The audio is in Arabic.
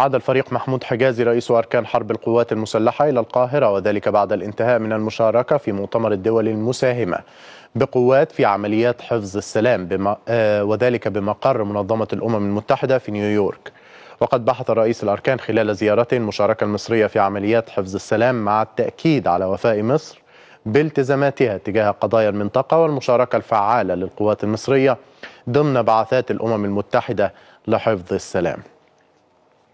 عاد الفريق محمود حجازي رئيس أركان حرب القوات المسلحة إلى القاهرة وذلك بعد الانتهاء من المشاركة في مؤتمر الدول المساهمة بقوات في عمليات حفظ السلام بم... آه، وذلك بمقر منظمة الأمم المتحدة في نيويورك وقد بحث رئيس الأركان خلال زيارته المشاركة المصرية في عمليات حفظ السلام مع التأكيد على وفاء مصر بالتزاماتها تجاه قضايا المنطقة والمشاركة الفعالة للقوات المصرية ضمن بعثات الأمم المتحدة لحفظ السلام